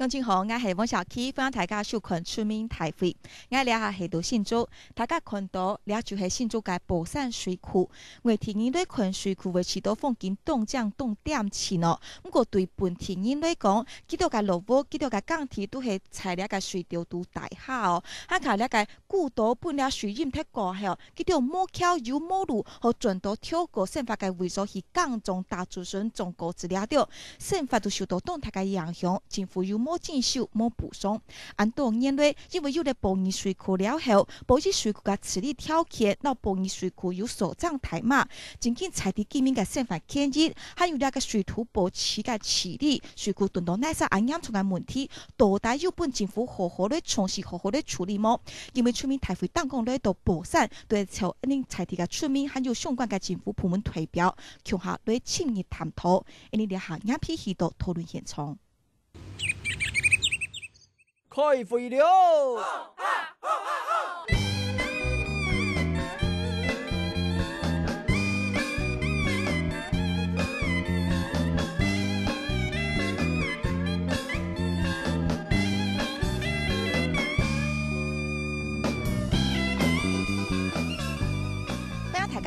江金红，我是王小溪，分享大家收看出民大会。我俩下系到新州，大家看到俩就是新州嘅宝山水库。外地人咧看水库的许多风景，动江动点起咯。不过对本地人来讲，佢哋嘅落雨，佢哋嘅降地，都系菜了嘅水调度大下哦。啊，睇下介古道本来水浸太高吓，佢哋木桥有马路，和船头跳过。生发嘅位所系江中大竹笋种果子，掠生省发都受到动态嘅影响，政府有莫进修、莫补偿。俺多年为，因为有了保雨水库了后，保雨水库个治理跳起，那保雨水库有所长大嘛。仅仅菜地地面个生态欠益，还有那个水土保持个治理，水库等到哪啥安养隐患问题，到底有本政府好好的重视，好好的处理么？因为村民大会当工嘞都不散，对朝一恁菜地个村民还有相关个政府部门代表，强下对深入探讨，一恁立下眼皮许多讨论现场。开会了。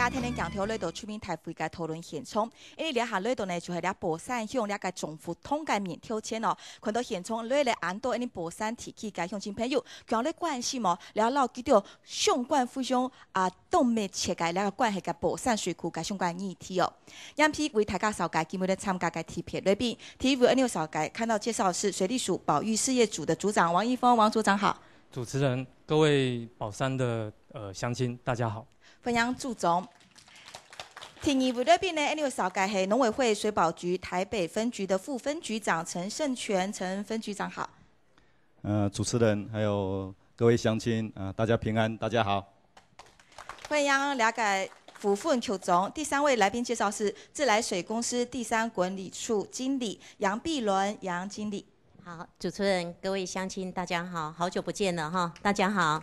听天讲条内到出面台会街讨论现场，因为两下内到呢，就是了博山乡了个政府通个面条签哦。看到现场，了了安到因为博山地区的乡亲朋友，强了关系嘛，了老记掉相关互相啊，动脉切个了个关系个博山水库个相关议题哦。两批为大家扫介今日来参加个提片来宾，t v 二六扫介看到介绍是水利署保育事业组的组长王一峰，王组长好。主持人，各位宝山的呃乡亲，大家好。欢迎朱总。第你不来宾呢，另一位是农委会水保局台北分局的副分局长陈胜全，陈分局长好。呃，主持人，还有各位乡亲，嗯，大家平安，大家好。欢迎两位副分局长。第三位来宾介绍是自来水公司第三管理处经理杨碧伦，杨经理。好，主持人，各位乡亲，大家好好久不见了哈！大家好，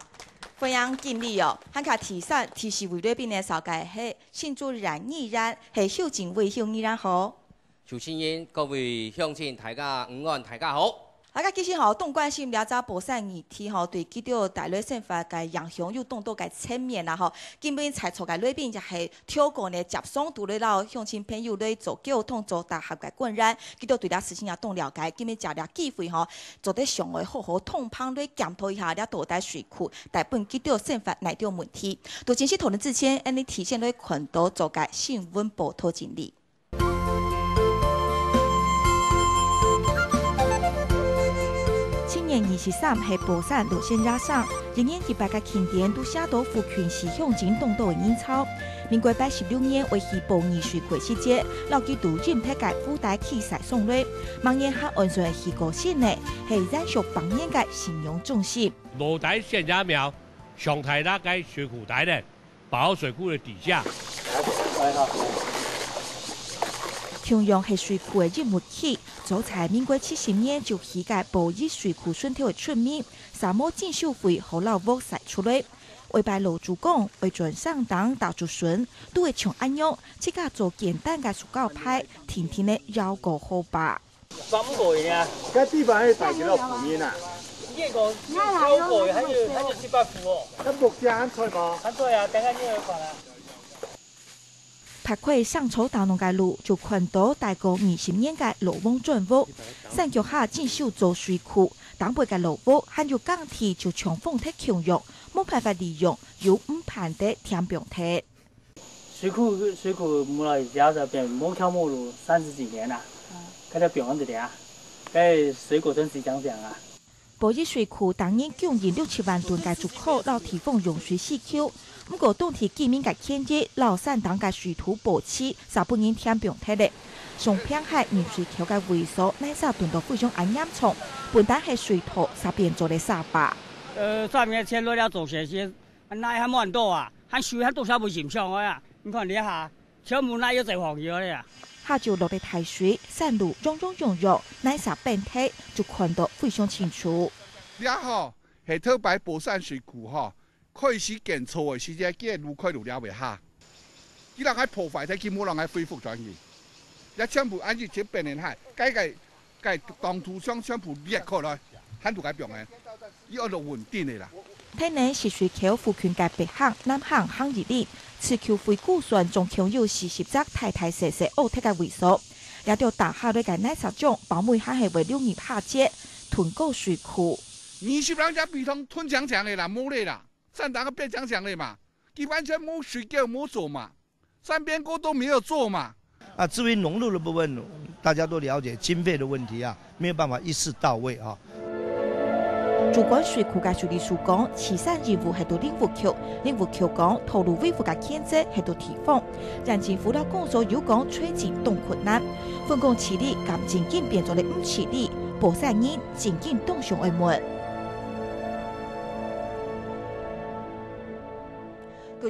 非常尽力哦，喊卡提上提示为瑞宾的扫街，嘿，庆祝燃意然，嘿，秀景为秀意然好。主持人，各位乡亲，大家午安，大家好。啊，个其实吼，动关心了早无啥议题吼，对吉掉大陆宪法改委杨雄又动到该层面啦吼，根本才错该里边就系跳过呢接送，拄了老乡朋友来做沟通做大合个困染，吉掉对了事情也动了解，根本食了机会吼，做得上诶，好好通判咧检讨一下了，多大水库大部分吉宪法内掉问题，都真实互人之前安尼体现了群岛做个新闻报道尽力。年二十三系博山路线家上，人烟一百个庆典都写到附近是向前东都的烟草。民国八十六年为西博艺术过时节，老街都今拍改古代气势壮丽。往年还安全系过新的，系咱属方言界信仰中心。罗台仙家庙，上台那该水库台的，保水库的底下。中央系水库的一幕戏，早在民国七十年就起解布依水库生态的出名，沙漠进修费好老屋晒出来。为拜楼主讲，为船上党打竹笋都会像安样，只家做简单的塑胶派，天天的腰果好吧。地方大啊？一个还还七八哦。吗？等下你拍开上草大弄街路，就看到大哥二十年的老翁砖屋，山脚下建修造水库，东北的老屋还有钢铁就长风铁桥用，没办法利用，有五盘地填平它。水库水库没了，加这边木敲木路三十几年到啊，盖水库真是讲讲啊。布依水库当年供应六七万吨的出口到梯凤用水四 Q。不过当天见面的天气，老山党的水土保持就不然添平态了。上平海泥水桥的会所，奶茶炖到非常安严重，本单系水土，煞变做了沙巴。呃，上面车落了做些些，那还蛮多啊？还水喊多少不嫌少我呀？你看你一下，全部拉要在黄叶个呀？下就落的太水，山路脏脏脏脏，奶茶变体就看得非常清楚。你好，系特白博山水库哈。开始检测的时间，基个快开路了会下。伊人海破坏，他给我人海恢复转去。要全部按住这爿人海，计计计当初双全铺裂开来，很多解用个，伊安陆稳定的啦。体内是水口附近街北巷、南巷巷二里，此桥恢复算，总共有四十只太太小小五体个萎缩，也着打下里个奶茶种，爆米还系为六米拍节团购水库。二十个人才比同吞长长的啦，冇嘞啦。上党个边讲上嘞嘛，你完全无水搞无做嘛，三边个都没有做嘛。啊，至于农路的部分，大家都了解，经费的问题啊，没有办法一次到位啊。主管水库个水利处讲，起山任务系多领湖桥，领湖桥讲，道路维护个牵涉系多地方，让政府的工作有讲推进动困难。分工设立，赶紧变作了不设立，博善人紧紧动上为末。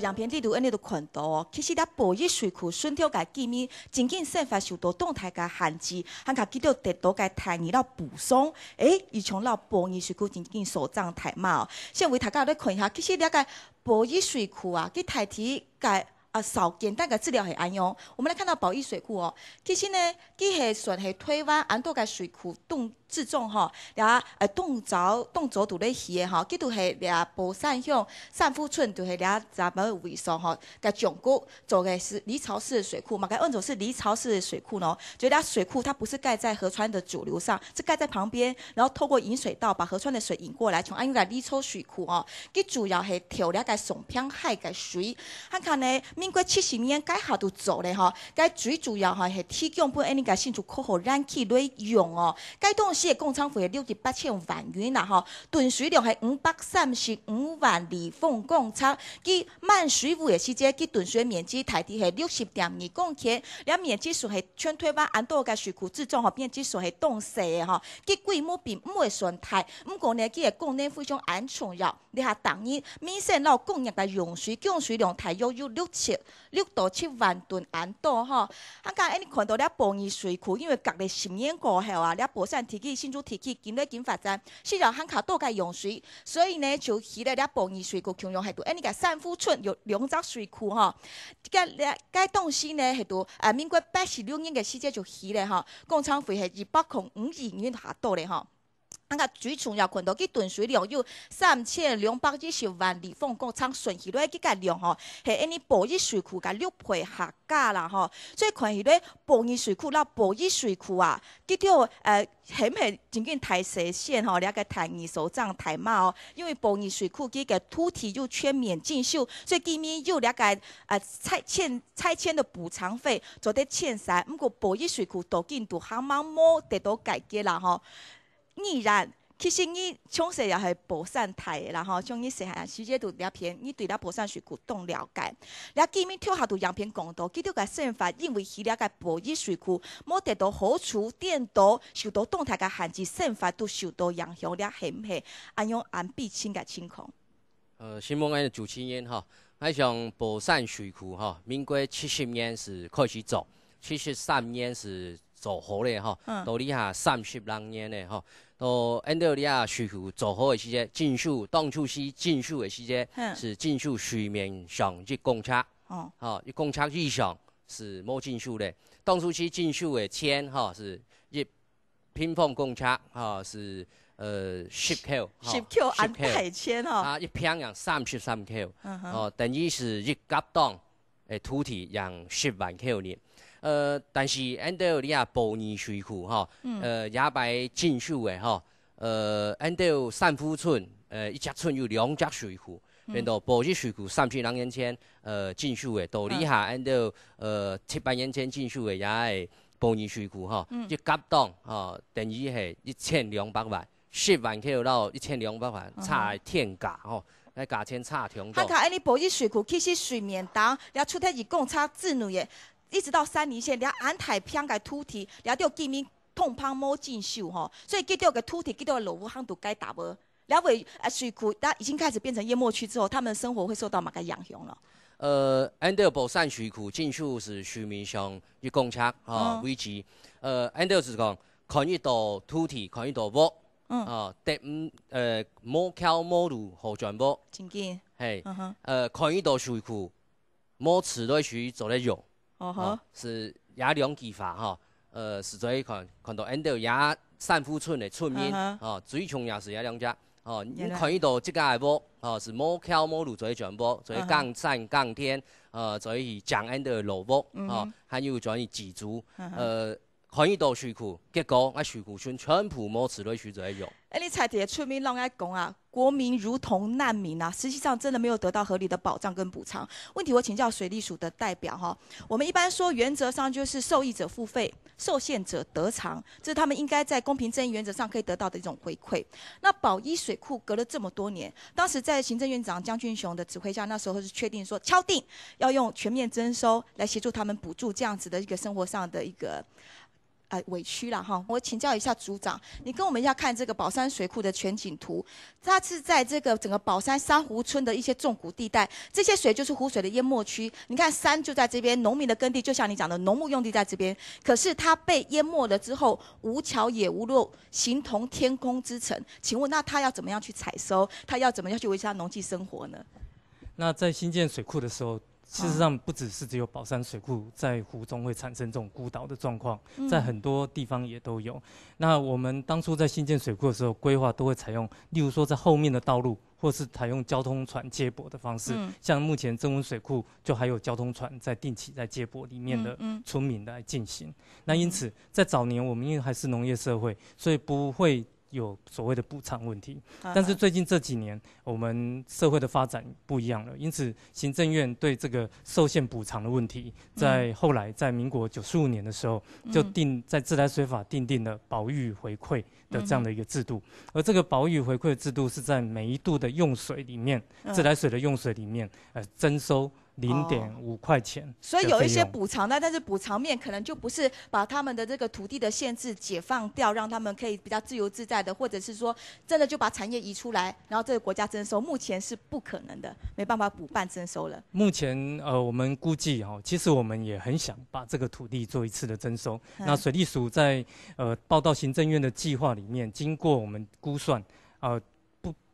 两片你都安尼都看到，其实了保义水库，顺条家见面，真紧生活受到动态个限制，还家记得得到家提议了补松。诶，伊前了保义水库真紧所长太哦。现为大家来看下，其实了个保义水库啊，它大体个啊少简单的治疗是安样？我们来看到保义水库哦，其实呢，机系算系推翻安多个水库动。自重吼，了啊，动着动着都咧迄个吼，佢都系俩莆善乡善富村，就是查某有尾上吼，甲种库做的是离巢式水库嘛，甲另一种是离巢式水库咯，就俩水库它不是盖在河川的主流上，是盖在旁边，然后通过引水道把河川的水引过来，从安尼个离巢水库哦，佮主要系调俩个松坪海甲水，你看呢，民国七十年改下都做咧吼，佮最主要哈是提供安尼个新竹口号燃气来用哦，该东个工厂费系六十八千万元啦吼，吨水量系五百三十五万立方公尺，佮满水湖个时间佮吨水面积大体系六十点二公顷，两面积数系全台湾安多个水库之中吼，面积数系东势个吼，佮规模并唔会算大，不过呢佮个功能非常安全要，你吓当年闽西老工业个用水降水量大约有六七六到七万吨安多吼，啊刚，哎你看到了博益水库，因为隔离十年过后啊，了博山体积。新竹地区紧在紧发展，需要参卡多加用水，所以呢就起了了博二水库琼阳系多。哎，你看三湖村有两只水库哈，介介东西呢系多，啊，民国八十六年的时节就起了哈，工厂费系二百空五亿元下多嘞哈。啊，个水从要看到去屯水量有三千两百一十万立方米，工顺起来去改良吼，系安尼博义水库甲六批下架啦吼，所以看起咧博水库啦，保一水库啊，佢着诶，险系真紧太涉险吼，两个太严重、太哦，因为保一水库佮个土体又全面浸水，所以今面又两个诶拆迁拆迁的补偿费做得欠晒，不过保一水库都经都慢慢摸得到解决啦吼。依然，其实你从细也是博山台的，然后像你说下，时节都列片，你对了博山水库懂了解，了见面跳下都两片讲多，佮这个宪法，因为佮了解博义水库，冇得到好处，电多，受到动态个限制，宪法都受到影响，了，系唔系？安用按比清个情况。呃，新闻安的主持人哈，还像博山水库哈，民国七十年是开始做，七十三年是做好的哈，到底下三十六年的哈。到安德利亚水库做好的时间，进属当初是进属的时间是进属水面上去公测，哦，哈，去观测以上是无进属的。当初是进属的铅，哈，是一平方公尺，哈，是呃十克，十克按块钱，哈，啊，一片样三十，三十克，哦，等于是一甲档诶土地样十万克呢。呃，但是安德有哩啊，暴雨水库哈，呃，也白进修的哈。呃，安德都三夫村，呃，一家村有两家水库，变到保雨水库、三区两年前，呃，进修的，道理下安都呃七八年前进修的，也是保尼水库哈。一甲档哈，等于系一千两百万，十万起头到一千两百万，差天价吼，个价钱差天。恰恰安你保雨水库其实水面然后出台一共差之内嘅。一直到三林县，了安泰乡个土地了，就居民痛怕冇进修吼，所以给钓个土地、佮钓老屋很都该打无，了为水库，它已经开始变成淹没区之后，他们生活会受到马个影响了。呃，a n d 安德堡山水库进修是居民上一公尺啊危机。呃，a n d 安德是讲看一道土地，看一道屋，啊，第五呃冇桥冇路好传播，真紧，嘿，呃，看一道水库冇自来水做得用。哦是也良技法哈，呃是在看看到安都也三富村的村民哦，最穷也是也良家哦，你看伊到这家屋哦，是某敲某路在转屋，在杠山杠天呃，在是江安的老屋哦，还有转去几组呃。看一道水库，结果我水库村全部没自来水在用。哎，你才提村民，人家讲啊，国民如同难民啊，实际上真的没有得到合理的保障跟补偿。问题我请教水利署的代表哈，我们一般说原则上就是受益者付费，受限者得偿，这是他们应该在公平正义原则上可以得到的一种回馈。那宝一水库隔了这么多年，当时在行政院长江俊雄的指挥下，那时候是确定说敲定要用全面征收来协助他们补助这样子的一个生活上的一个。哎，委屈了哈！我请教一下组长，你跟我们一下看这个宝山水库的全景图，它是在这个整个宝山珊瑚村的一些重谷地带，这些水就是湖水的淹没区。你看山就在这边，农民的耕地就像你讲的农牧用地在这边，可是它被淹没了之后，无桥也无路，形同天空之城。请问那他要怎么样去采收？他要怎么样去维持他农技生活呢？那在新建水库的时候。事实上，不只是只有宝山水库在湖中会产生这种孤岛的状况，在很多地方也都有。那我们当初在新建水库的时候，规划都会采用，例如说在后面的道路，或是采用交通船接驳的方式。像目前增温水库就还有交通船在定期在接驳里面的村民来进行。那因此，在早年我们因为还是农业社会，所以不会。有所谓的补偿问题，但是最近这几年我们社会的发展不一样了，因此行政院对这个受限补偿的问题，在后来在民国九十五年的时候就定在自来水法定定了保育回馈的这样的一个制度，而这个保育回馈制度是在每一度的用水里面，自来水的用水里面呃征收。零点五块钱，所以有一些补偿的，但是补偿面可能就不是把他们的这个土地的限制解放掉，让他们可以比较自由自在的，或者是说真的就把产业移出来，然后这个国家征收，目前是不可能的，没办法补办征收了。目前呃，我们估计哦，其实我们也很想把这个土地做一次的征收。那水利署在呃报到行政院的计划里面，经过我们估算，呃。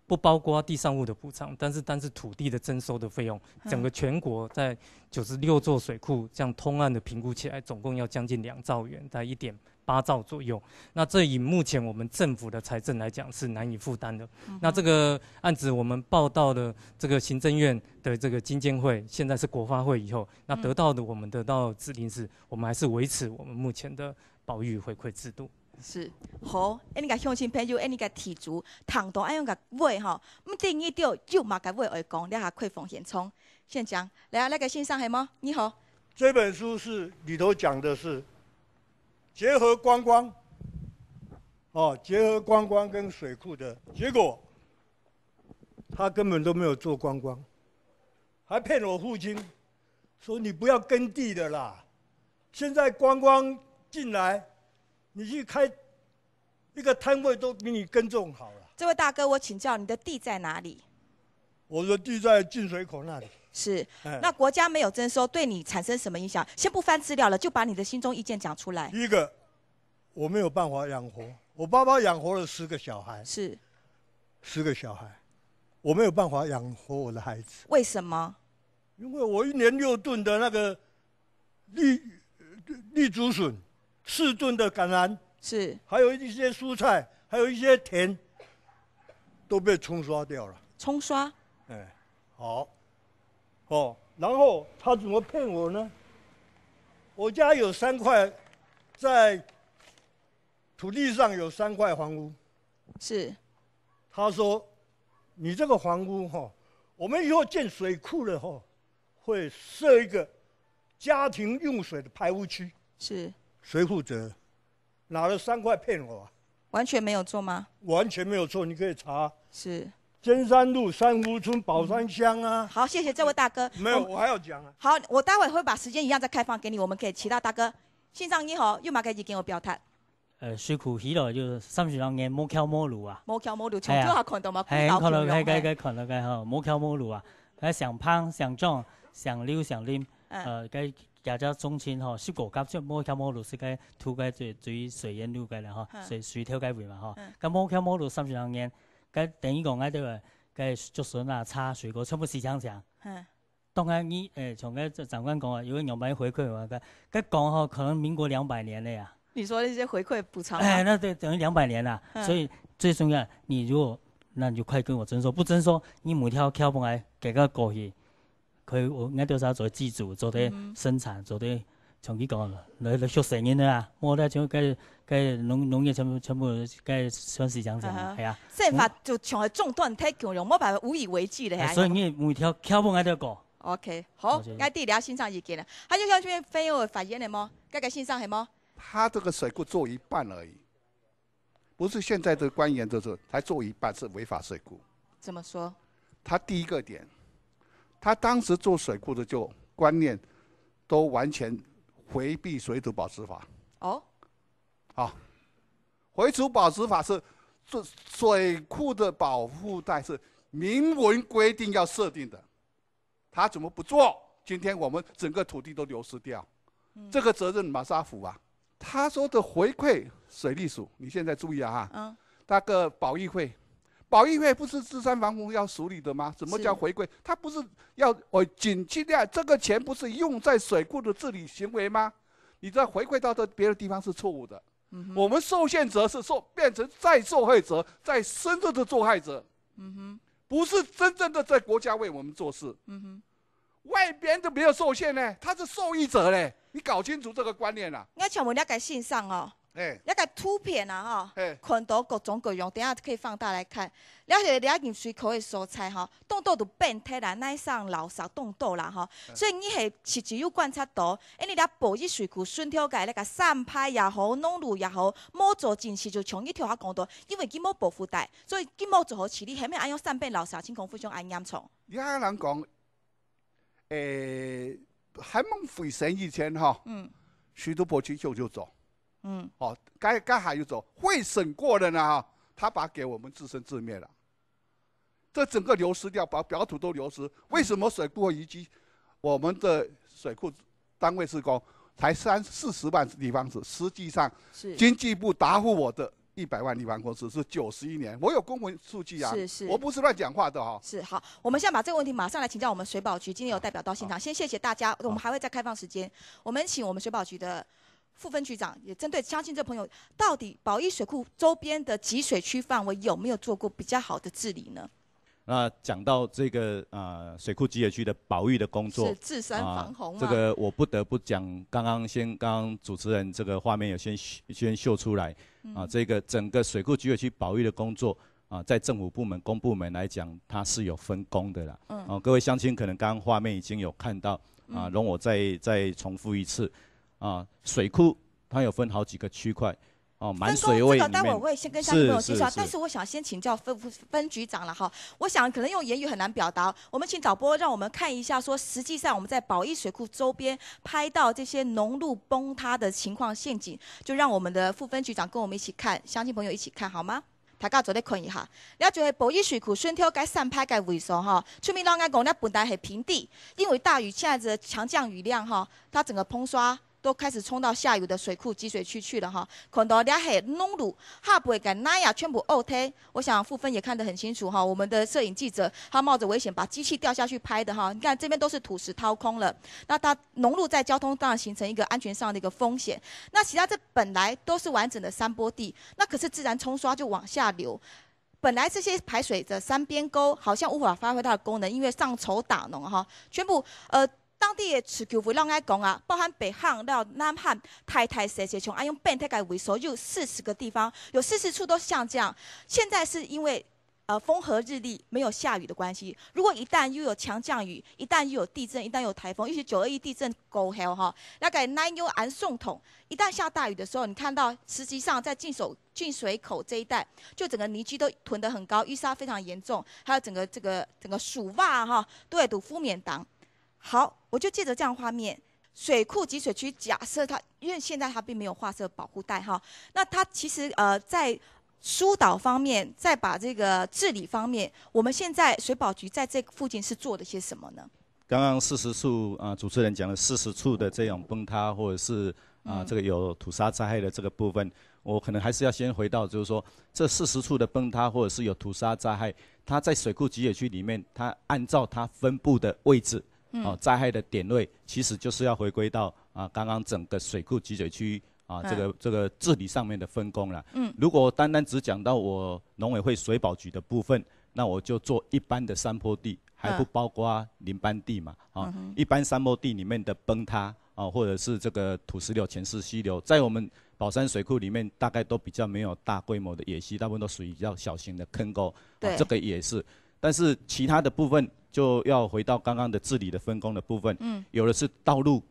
不包括地上物的补偿，但是但是土地的征收的费用，整个全国在九十六座水库这样通案的评估起来，总共要将近两兆元，在一点八兆左右。那这以目前我们政府的财政来讲是难以负担的。那这个案子我们报道的这个行政院的这个金监会，现在是国发会以后，那得到的我们得到指令是，我们还是维持我们目前的保育回馈制度。是好，那你个乡亲朋友，那你个天主，堂堂哎样个买哈，唔等于钓，就马个买而讲，你还开放现充。先讲，来啊，那个先生系么？你好，这本书是里头讲的是结合观光，哦，结合观光跟水库的结果，他根本都没有做观光，还骗我父亲说你不要耕地的啦，现在观光进来。你去开一个摊位都比你耕种好了。这位大哥，我请教你的地在哪里？我的地在进水口那里。是，哎，那国家没有征收，对你产生什么影响？先不翻资料了，就把你的心中意见讲出来。一个，我没有办法养活我爸爸，养活了十个小孩。是，十个小孩，我没有办法养活我的孩子。为什么？因为我一年六吨的那个绿绿竹笋。四吨的橄榄是，还有一些蔬菜，还有一些田，都被冲刷掉了。冲刷，哎，好，哦，然后他怎么骗我呢？我家有三块，在土地上有三块房屋。是。他说：“你这个房屋哈，我们以后建水库了哈，会设一个家庭用水的排污区。”是。谁负责？拿了三块骗我，完全没有错吗？完全没有错，你可以查。是尖山路三湖村宝山乡啊。好，谢谢这位大哥。没有，我还要讲啊。好，我待会会把时间一样再开放给你，我们可以其他大哥。先生你好，又马开你给我表态。呃，水库起了，就三十人年摸桥摸路啊。摸桥摸路，从这下看到嘛，看到看到看到看到，哈，摸桥摸路啊，还想胖想壮想溜想拎，呃，该。家家中青吼，水果、柑橘、毛条、毛路是该土改最最水源多介了吼，水水条介肥嘛吼。咁毛条、毛路三十年，该等于讲啊，即个，该竹笋啊、叉水果出不市场上。当然，你诶，从个长官讲啊，如果百民回馈话，咁，该讲吼，可能民国两百年了呀。你说那些回馈补偿？哎，那对等于两百年啦。所以最重要，你如果那你就快跟我征收，不征收，你每条敲不来给个过去。佮我挨多少做机主，做啲生产，做啲，像你讲，来来学成因啊，冇得像佮佮农农业全部全部佮上市讲成啊，系啊，宪法就像系中断太强，冇办法无以为继咧，所以你每条敲碰挨条过。OK，好，佮地聊欣赏意见了，他就向这边反映反映的么？介个欣赏系么？他这个水库做一半而已，不是现在的官员就是才做一半是违法水库。怎么说？他第一个点。他当时做水库的就观念都完全回避水土保持法哦，好，回土保持法是做水库的保护带是明文规定要设定的，他怎么不做？今天我们整个土地都流失掉，这个责任马沙府啊，他说的回馈水利署，你现在注意啊，嗯，那个保育会。保育费不是治山防洪要处理的吗？什么叫回归？他不是要我尽尽量这个钱不是用在水库的治理行为吗？你在回馈到这别的地方是错误的。嗯我们受限者是受变成再受害者，在深圳的受害者。嗯哼，不是真正的在国家为我们做事。嗯哼，外边都没有受限呢，他是受益者嘞。你搞清楚这个观念了、你要抢回来给线上哦。了个图片啊，吼，看到各种各样，等下可以放大来看。了解了下水口的蔬菜哈，冻到都变态啦，内上老少冻到啦，哈。所以你系持续有观察到，因为你俩保护水库，顺条界那个散拍也好，弄路也好，冇做进去就从一条下讲到，因为金毛保护带，所以金毛做好处理，下面安样山边流失，千孔飞箱安严重。你安能讲？诶，还梦回神以前哈，嗯，许多保气就就做。嗯，哦，该该还有走，会审过的呢，哈、他把给我们自生自灭了，这整个流失掉，把表土都流失。为什么水库和移基，我们的水库单位施工才三四十万立方尺？实际上，经济部答复我的一百万立方公司是九十一年，我有公文数据啊，是是，我不是乱讲话的哈。是好，我们现在把这个问题马上来请教我们水保局，今天有代表到现场，先谢谢大家，我们还会再开放时间，我们请我们水保局的。副分局长也针对相信这朋友，到底保益水库周边的集水区范围有没有做过比较好的治理呢？那讲到这个啊，水库集水区的保育的工作，是自山防洪嘛？这个我不得不讲，刚刚先，刚刚主持人这个画面有先先秀出来啊，这个整个水库集水区保育的工作啊，在政府部门公部门来讲，它是有分工的啦。哦，各位乡亲可能刚刚画面已经有看到啊，容我再再重复一次。啊，水库它有分好几个区块，哦，满水位里面待会我会先跟相亲朋友介绍，但是我想先请教分分局长了哈。我想可能用言语很难表达，我们请导播让我们看一下，说实际上我们在保义水库周边拍到这些农路崩塌的情况、陷阱，就让我们的副分局长跟我们一起看，相亲朋友一起看好吗？大家坐来困一下。了就是宝义水库，先天该三拍该五索哈，村民老爱讲，本来是平地，因为大雨现在是强降雨量哈，它整个崩刷。都开始冲到下游的水库积水区去了哈，看到这些农路，不会跟那也全部 O 塌。我想傅芬也看得很清楚哈，我们的摄影记者他冒着危险把机器掉下去拍的哈。你看这边都是土石掏空了，那它农路在交通上形成一个安全上的一个风险。那其他这本来都是完整的山坡地，那可是自然冲刷就往下流。本来这些排水的三边沟好像无法发挥它的功能，因为上稠打农哈，全部呃。当地的自救会，老爱讲啊，包含北汉到南汉，太太小小，从啊用变态改为所有四十个地方，有四十处都像这样。现在是因为呃风和日丽，没有下雨的关系。如果一旦又有强降雨，一旦又有地震，一旦有台风，尤其九二一地震过后哈，那个南牛安宋统，一旦下大雨的时候，你看到实际上在进手。进水口这一带，就整个泥基都囤得很高，淤沙非常严重，还有整个这个整个暑袜哈，都来堵敷面挡。好，我就借着这样画面，水库集水区，假设它，因为现在它并没有画设保护带哈。那它其实呃，在疏导方面，再把这个治理方面，我们现在水保局在这附近是做了些什么呢？刚刚四十处啊，主持人讲了四十处的这样崩塌或者是啊，这个有土砂灾害的这个部分，我可能还是要先回到，就是说这四十处的崩塌或者是有土砂灾害，它在水库集水区里面，它按照它分布的位置。哦，灾害的点位其实就是要回归到啊，刚刚整个水库集水区啊，这个这个治理上面的分工了。嗯，如果单单只讲到我农委会水保局的部分，那我就做一般的山坡地，还不包括林班地嘛。啊，一般山坡地里面的崩塌啊，或者是这个土石流、全市溪流，在我们宝山水库里面，大概都比较没有大规模的野溪，大部分都属于比较小型的坑沟。对，这个也是。但是其他的部分就要回到刚刚的治理的分工的部分。嗯。有的是道路，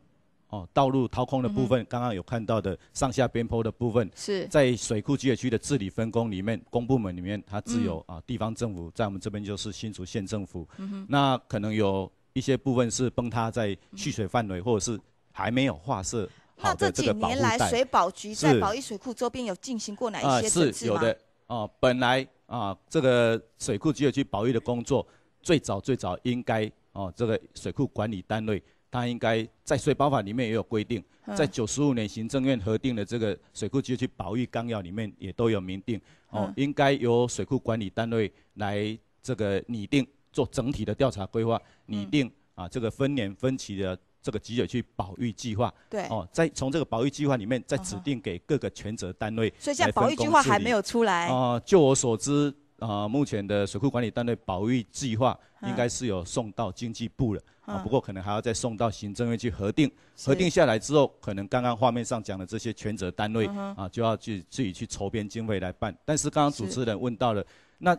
哦，道路掏空的部分，刚刚有看到的上下边坡的部分。是。在水库区的治理分工里面，公部门里面它自有啊，地方政府在我们这边就是新竹县政府。嗯哼。那可能有一些部分是崩塌在蓄水范围，或者是还没有划设那这几年来，水保局在保一水库周边有进行过哪一些整治是有的。哦，本来。啊，这个水库集水区保育的工作，最早最早应该哦，这个水库管理单位，它应该在《水保法》里面也有规定，在九十五年行政院核定的这个水库集水区保育纲要里面也都有明定哦，应该由水库管理单位来这个拟定做整体的调查规划拟定啊，这个分年分期的。这个集水区保育计划，对，哦，在从这个保育计划里面再指定给各个权责单位。所以，现在保育计划还没有出来。哦。就我所知，啊，目前的水库管理单位保育计划应该是有送到经济部了，啊，不过可能还要再送到行政院去核定。核定下来之后，可能刚刚画面上讲的这些全责单位，啊，就要去自己去筹编经费来办。但是刚刚主持人问到了，那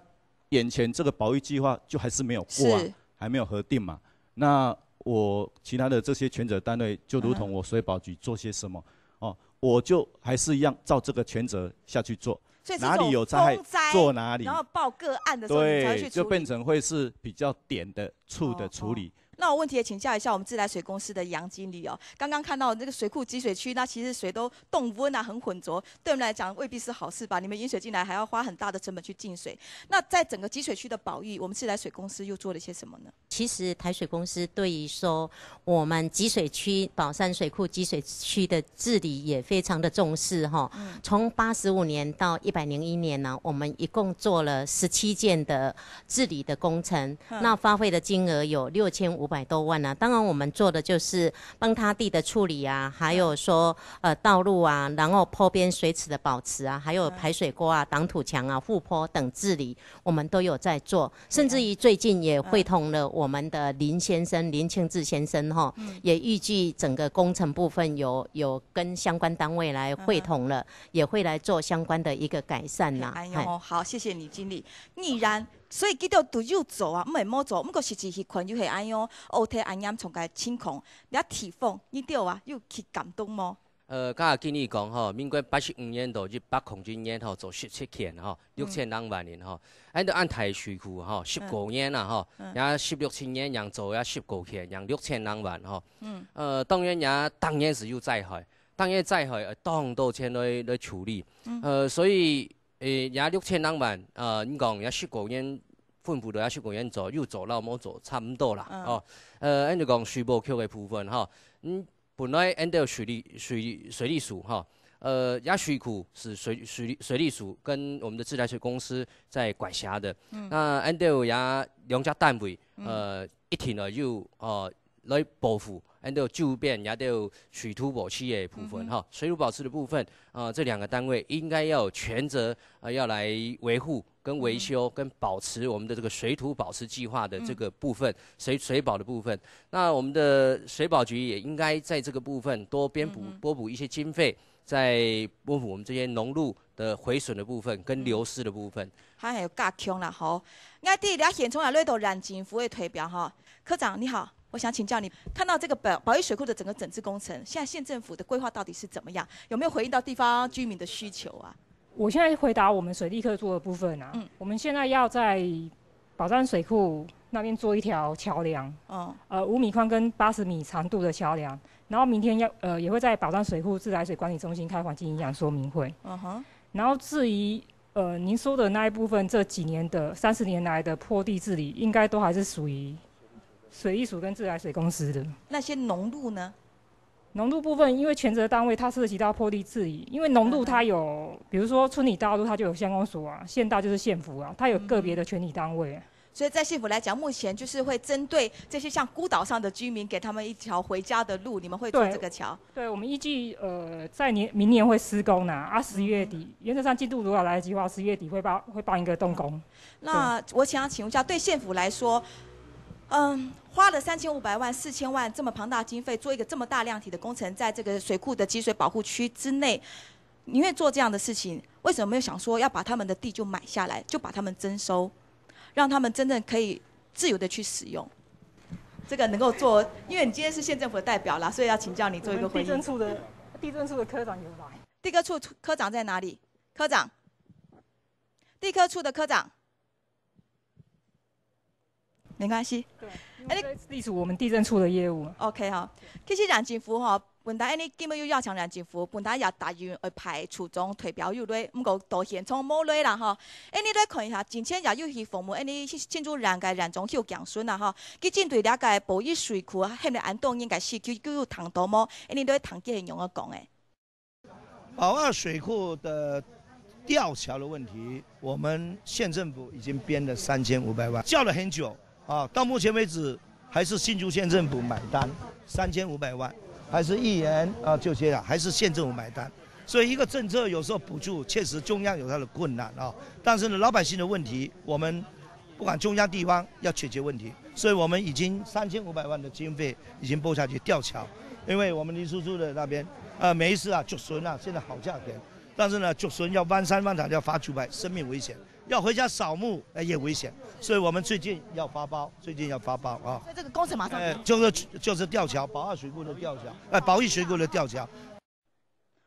眼前这个保育计划就还是没有过啊，还没有核定嘛？那我其他的这些权责单位，就如同我水保局做些什么，哦，我就还是一样照这个权责下去做，哪里有灾害做哪里，然后报个案的时候对，就变成会是比较点的处的处理。那我问题也请教一下我们自来水公司的杨经理哦。刚刚看到那个水库积水区，那其实水都冻温啊，很浑浊，对我们来讲未必是好事吧？你们引水进来还要花很大的成本去进水。那在整个积水区的保育，我们自来水公司又做了些什么呢？其实台水公司对于说我们积水区宝山水库积水区的治理也非常的重视哈。嗯。从八十五年到一百零一年呢，我们一共做了十七件的治理的工程。嗯。那花费的金额有六千五。五百多万呢，当然我们做的就是帮他地的处理啊，还有说呃道路啊，然后坡边水池的保持啊，还有排水沟啊、挡土墙啊、护坡等治理，我们都有在做，甚至于最近也会同了我们的林先生林清志先生哈，也预计整个工程部分有有跟相关单位来会同了，也会来做相关的一个改善呐。好，谢谢你经理。逆然。所以，基得都有做啊，毋会冇做，不过实际迄款又是安样，奥天安样从家清空，了提防，你对啊又去感动么？呃，刚才跟你讲吼，民国八十五年到一百空军年吼，做十七天吼，六千两万人吼，按按台水库吼，十九年啦吼，也十六千人让做也十九千，让六千两万吼。嗯。呃，当然也当然是有灾害，当然灾害，当多钱来来处理。嗯。呃，所以。诶，也六千两万，呃，你讲也十个人分布到也十个人做，又做老么做，差不多啦，哦，呃，按照讲水务局的部分哈，嗯，本来按照水利、水利、水利署哈，呃，也水库是水、水、水利署跟我们的自来水公司在管辖的，那按照也两家单位，呃，一体呢又哦。来保护，还有就变，也得水土保持的部分哈。水土保持的部分，啊，这两个单位应该要全责啊，要来维护、跟维修、跟保持我们的这个水土保持计划的这个部分，水水保的部分。那我们的水保局也应该在这个部分多编补、拨补一些经费，在拨补我们这些农路的毁损的部分跟流失的部分。还有加强啦，好，我一条现从下瑞到染金湖的台标哈，科长你好。我想请教你，看到这个保保育水库的整个整治工程，现在县政府的规划到底是怎么样？有没有回应到地方居民的需求啊？我现在回答我们水利科做的部分啊，嗯，我们现在要在保障水库那边做一条桥梁，哦，呃，五米宽跟八十米长度的桥梁，然后明天要呃也会在保障水库自来水管理中心开环境影响说明会，嗯哼，然后至于呃您说的那一部分，这几年的三十年来的坡地治理，应该都还是属于。水利署跟自来水公司的那些浓度呢？浓度部分，因为全责单位它涉及到破地质疑，因为浓度它有，比如说村里道路它就有乡公所啊，县道就是县府啊，它有个别的全体单位。所以在县府来讲，目前就是会针对这些像孤岛上的居民，给他们一条回家的路。你们会做这个桥？对，我们依计呃，在年明年会施工呢，啊，十一月底，原则上进度如果来的话，十月底会帮会帮一个动工。那我想请问一下，对县府来说？嗯，花了三千五百万、四千万这么庞大经费，做一个这么大量体的工程，在这个水库的积水保护区之内，宁愿做这样的事情，为什么没有想说要把他们的地就买下来，就把他们征收，让他们真正可以自由的去使用？这个能够做，因为你今天是县政府的代表啦，所以要请教你做一个。地震处的地震处的科长有来，地科处科长在哪里？科长，地科处的科长。没关系。哎，隶是我们地震处的业务。OK 哈，其实然政府哈，本来哎你根本有要加强然政府，本来也答应会排除中退表有类，不过到现场无类啦哈。哎你来看一下，今天也有去服务，哎你清楚人家然中是有强损啦哈。去针对了解保二水库，现在安东应该是叫救有糖度么？哎你对糖计用个讲诶。宝二水库的吊桥的问题，我们县政府已经编了三千五百万，叫了很久。啊，到目前为止还是新竹县政府买单，三千五百万，还是一元啊就这样，还是县政府买单。所以一个政策有时候补助确实中央有它的困难啊，但是呢老百姓的问题，我们不管中央地方要解决问题。所以我们已经三千五百万的经费已经拨下去吊桥，因为我们林叔叔的那边啊没事啊竹笋啊现在好价钱，但是呢竹笋要弯山弯海，要发竹排，生命危险。要回家扫墓，哎，也危险，所以我们最近要发包，最近要发包啊。这个工程马上，哎，就是就是吊桥，保二水库的吊桥，哎，保一水库的吊桥。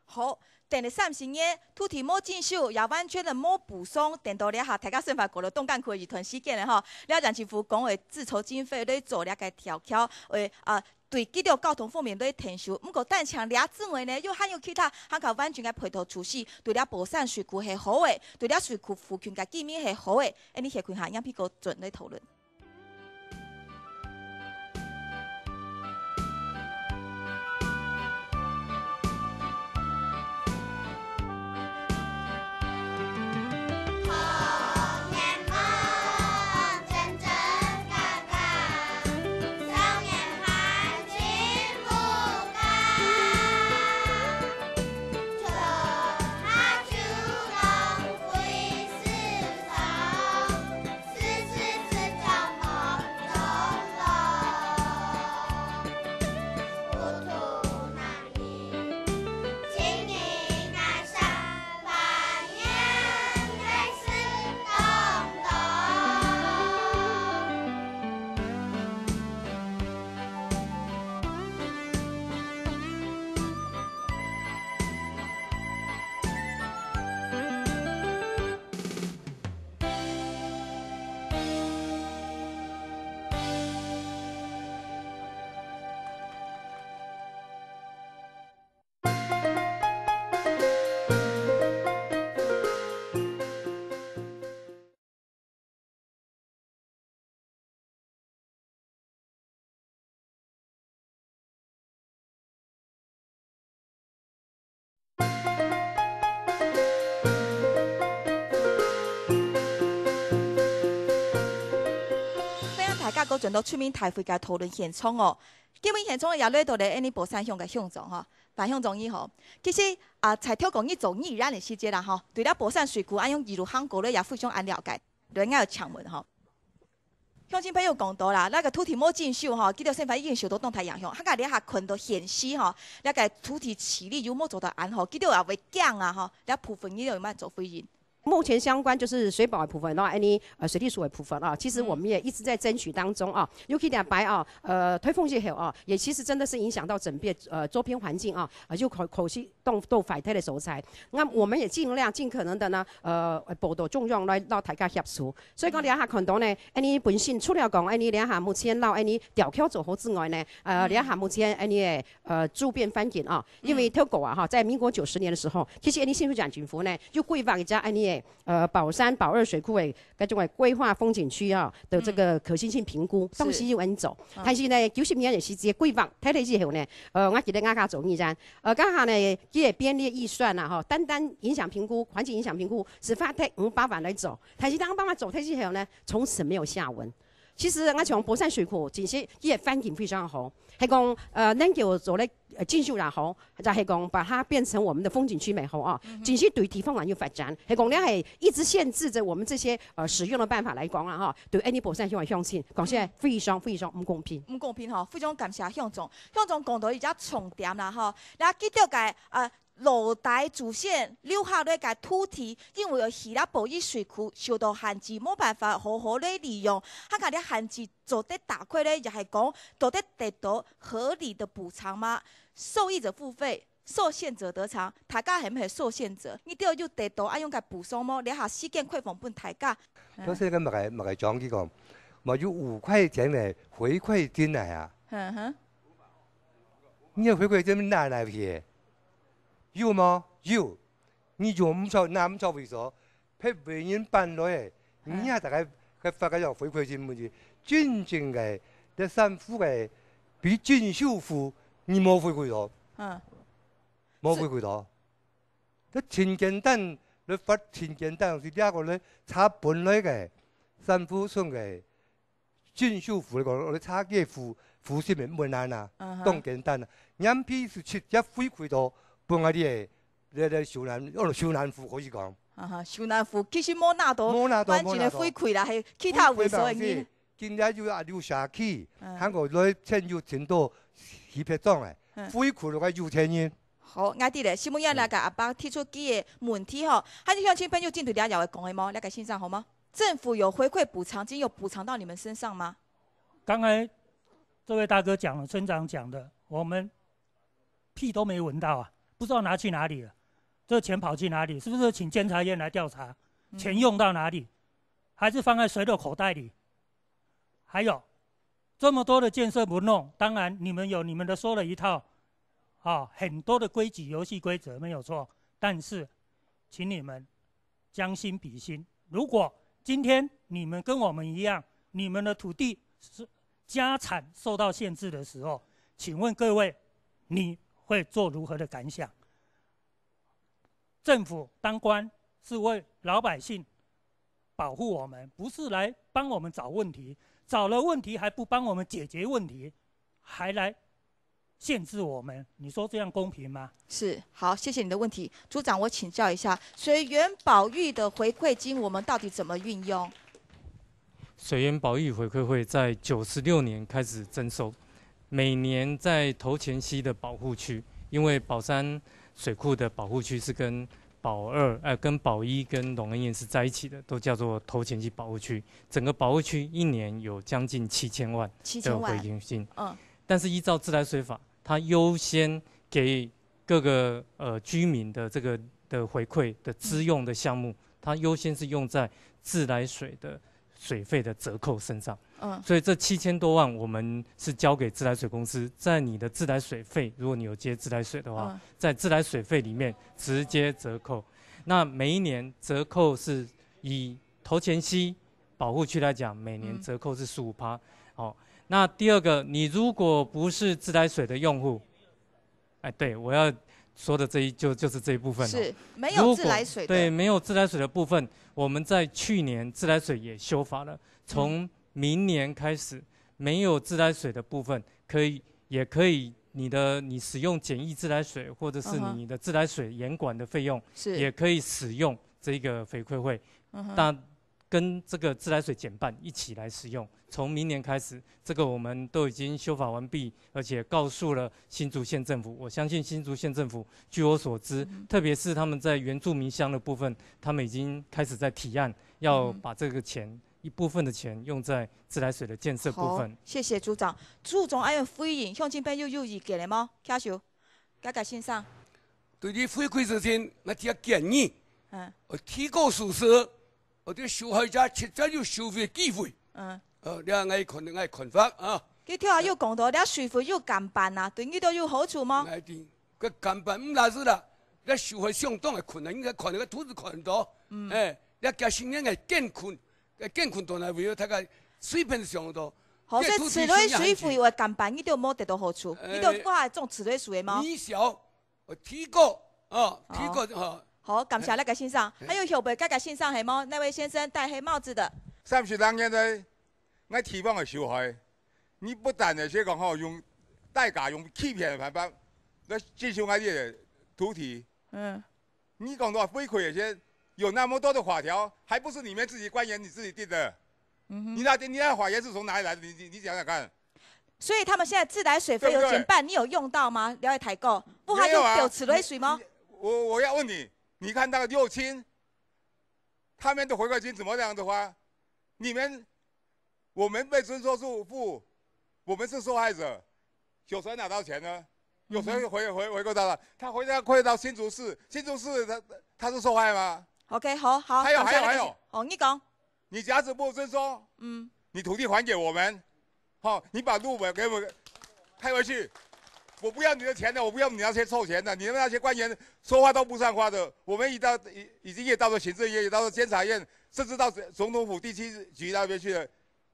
好。电力上新业土地没进修，也完全的没补偿。等到了哈，大家生怕过了动感区一段时间了哈。了长清副讲会自筹经费来做了个调调，为啊对这条交通方面来停修。不过，但像俩总的呢，又还有其他还靠完全的配套措施，对了保山水库是好的，对了水库扶贫个居民是好的。安尼，下看下，眼皮哥准来讨论。都转到出面大会个讨论现场哦，今日现场也来到了安尼博山乡个乡长哈，反乡长你好。其实啊，才跳讲场做伊然的细节啦哈，对了，博山水库安用一路行过来也非常安了解，对眼要强问哈。乡亲朋友讲到啦，那个土地没征吼，哈，记得先已经修到东态阳响，他家一下困到险死哈，那个土地起立又没做到安吼，记得也未降啊哈，那部分伊有卖做回应。目前相关就是水保的部分，然后安尼呃水利署的部分啊，其实我们也一直在争取当中啊。尤其两白啊，呃推粪之后啊，也其实真的是影响到整片呃周边环境啊，啊就口口气动动反弹的候才。那我们也尽量尽可能的呢，呃，多多重用来捞大家协助。所以讲两下看到呢，n y 本身除了讲安你两下目前 any 调调做好之外呢，呃两下目前 a n 诶，呃周边环境啊，因为托古啊哈，在民国九十年的时候，其实 any 新竹将军府呢，就规范一家 any。诶，呃，宝山、宝二水库诶，搿种诶规划风景区啊的这个可行性评估，东西就往走。但是呢，九十年也是直接规划，睇睇之后呢，呃，我记得我家中医站，呃，刚下呢，伊也编列预算啦，吼，单单影响评估、环境影响评估，只发得五百万来走。但是当爸爸走睇之后呢，从此没有下文。其实我从博山水库，进使伊个风景非常好，系讲，呃能叫做咧建筑也好，就系讲，把它变成我们的风景区美好啊？即使对地方嚟有发展，系讲，你系一直限制着我们这些，呃使用的办法来讲啊哈。对 any 博山乡乡亲，讲起非常非常唔公平，唔公平吼，非常感谢向总，向总讲到而家重点啦，哈。然后记得佢，呃。露台主线留下嘞个土地，因为有其他保育水库受到限制，没办法好好的利用。他讲的限制做的大块呢，就系讲都得得到合理的补偿吗？受益者付费，受限者得偿，大家系咪受限者？你都要得到啊，用该补偿么？你还四间开房本大家？就是个物个物个讲，伊个，物有五块钱的回馈金来啊。嗯哼，你个回馈金哪来皮？有冇？有，你就唔错，那唔错，为啥？拍伟人办来，你也大概给发个要回馈金么事。真正的这三副的比金绣富，你莫回馈到。嗯。莫回馈到。这勤简单，你发勤简单，是哪个嘞？差本来的三副送个锦府富，个个差个富富些物物件呐，当简单啊。人批是直接回馈到。放阿啲诶，你你寿南，哦寿南湖可以讲，哈哈，寿南湖其实冇那多，关键的回馈啦，系其他位所而已。今日又阿流沙区，响个内村又真多起皮桩诶，回馈了块有钱人。好，阿啲咧，先莫要来甲阿爸提出几个问题吼，还是乡亲朋友进对底下讲的话，来甲先生好吗？政府有回馈补偿金，有补偿到你们身上吗？刚才这位大哥讲了，村长讲的，我们屁都没闻到啊。不知道拿去哪里了，这钱跑去哪里？是不是请监察院来调查？钱用到哪里？还是放在谁的口袋里？还有，这么多的建设不弄，当然你们有你们的说的一套，啊，很多的规矩、游戏规则没有错。但是，请你们将心比心，如果今天你们跟我们一样，你们的土地是家产受到限制的时候，请问各位，你？会做如何的感想？政府当官是为老百姓保护我们，不是来帮我们找问题，找了问题还不帮我们解决问题，还来限制我们。你说这样公平吗？是，好，谢谢你的问题，组长。我请教一下，水源保育的回馈金我们到底怎么运用？水源保育回馈会在九十六年开始征收。每年在头前溪的保护区，因为宝山水库的保护区是跟宝二、呃跟宝一、跟龙恩堰是在一起的，都叫做头前溪保护区。整个保护区一年有将近七千万的回盈金。嗯，但是依照自来水法，它优先给各个呃居民的这个的回馈的资用的项目，它优先是用在自来水的。水费的折扣身上，嗯，所以这七千多万我们是交给自来水公司，在你的自来水费，如果你有接自来水的话，在自来水费里面直接折扣。那每一年折扣是以头前期保护区来讲，每年折扣是十五趴。好，那第二个，你如果不是自来水的用户，哎，对我要说的这一就就是这一部分是没有自来水的，对没有自来水的部分。我们在去年自来水也修法了，从明年开始，没有自来水的部分，可以也可以你的你使用简易自来水或者是你的自来水严管的费用，也可以使用这个回馈费，但。跟这个自来水减半一起来使用，从明年开始，这个我们都已经修法完毕，而且告诉了新竹县政府。我相信新竹县政府，据我所知，特别是他们在原住民乡的部分，他们已经开始在提案，要把这个钱一部分的钱用在自来水的建设部分。谢谢组长，组长还有回应，向亲们又有意见了吗？家属，嘉嘉先生，对你回馈资金，那只要建议，嗯，我提高舒适。啲受害者在有收费机会。嗯。哦，你爱群就爱群法啊。佢听下又讲到你啊，收费要减半啊，对你都有好处吗？哎的，佢减半唔拉事啦，你收费相当嘅困难，应该群个度子群到。嗯。哎，你加新嘅更困，诶，更困度呢？为了睇个水平上到。好，在以此类水费又减半，你都冇得到好处，你都挂种此类水业吗？你少，我提高，啊，提高就好。好，感谢那个先生。还有后边那个先生，系么？那位先生戴黑帽子的。三十多年在，我提方个小孩，你不但那些讲吼用，代价用欺骗的办法来征收那的土地。嗯。你讲的话非规那些，有那么多的法条，还不是你们自己官员你自己定的？嗯你那点你那法源是从哪里来的？你你你想想看。所以他们现在自来水费有减半，你有用到吗？了解采购？不还就丢此类水吗？我我要问你。你看那个六亲，他们的回馈金怎么样子花？你们，我们被征收住户，我们是受害者，有谁拿到钱呢？有谁回回回购他了？他回家回到新竹市，新竹市他他是受害吗？OK，好好，还有还有还有，哦，你讲，你假使不征收，嗯，你土地还给我们，好，你把路给给我，开回去。我不要你的钱的，我不要你那些臭钱的，你们那些官员说话都不算话的。我们已到已已经也到了行政院，也到了监察院，甚至到总统府第七局那边去了，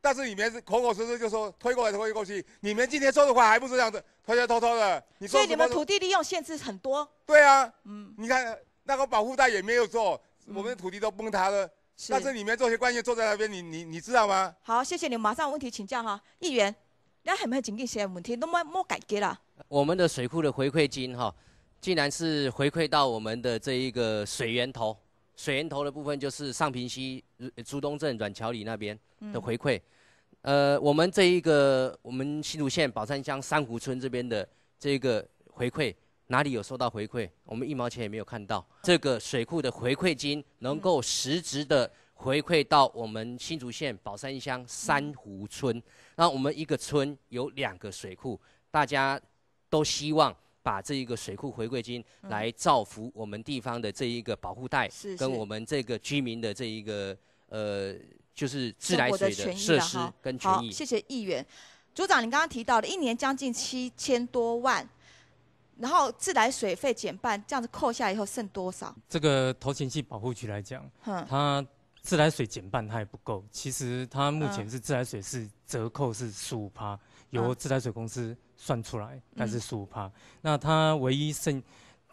但是你们口口声声就说推过来推过去，你们今天说的话还不是这样子，推来偷偷的。你说你们土地利用限制很多。对啊，嗯，你看那个保护带也没有做，我们的土地都崩塌了，但是里面这些官员坐在那边，你你你知道吗？好，谢谢你，马上问题请教哈，议员，你还有没有急决些问题？都没没改革了。我们的水库的回馈金，哈，竟然是回馈到我们的这一个水源头。水源头的部分就是上平溪朱东镇阮桥里那边的回馈。呃，我们这一个我们新竹县宝山乡珊瑚村这边的这个回馈，哪里有收到回馈？我们一毛钱也没有看到。这个水库的回馈金能够实质的回馈到我们新竹县宝山乡珊瑚村。那我们一个村有两个水库，大家。都希望把这一个水库回归金来造福我们地方的这一个保护带，跟我们这个居民的这一个呃，就是自来水的设施跟权益。谢谢议员组长。你刚刚提到的一年将近七千多万，然后自来水费减半，这样子扣下以后剩多少？这个头前期保护区来讲，它自来水减半它也不够。其实它目前是自来水是折扣是十五%，由自来水公司。算出来，但是十五趴，那它唯一剩，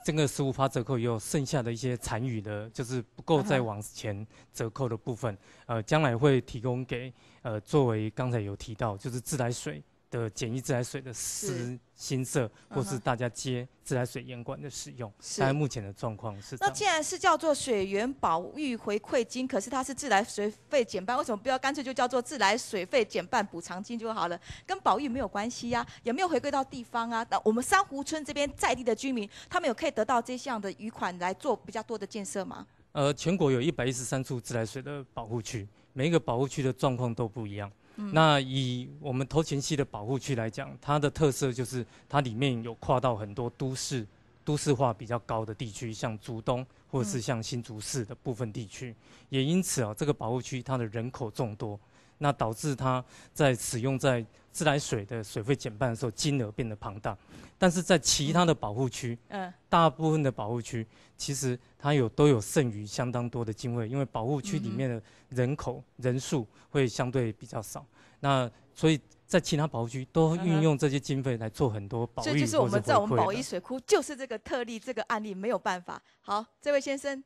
这个十五趴折扣有剩下的一些残余的，就是不够再往前折扣的部分，呃，将来会提供给呃，作为刚才有提到，就是自来水。的简易自来水的施新设，或是大家接自来水烟管的使用，大家目前的状况是。那既然是叫做水源保育回馈金，可是它是自来水费减半，为什么不要干脆就叫做自来水费减半补偿金就好了？跟保育没有关系呀，也没有回归到地方啊。那我们珊瑚村这边在地的居民，他们有可以得到这项的余款来做比较多的建设吗？呃，全国有一百一十三处自来水的保护区，每一个保护区的状况都不一样。那以我们头前溪的保护区来讲，它的特色就是它里面有跨到很多都市、都市化比较高的地区，像竹东或者是像新竹市的部分地区，也因此啊，这个保护区它的人口众多，那导致它在使用在。自来水的水费减半的时候，金额变得庞大，但是在其他的保护区，嗯，大部分的保护区其实它有都有剩余相当多的经费，因为保护区里面的人口人数会相对比较少，那所以在其他保护区都运用这些经费来做很多保护、这就是我们在我们宝一水库就是这个特例这个案例没有办法。好，这位先生，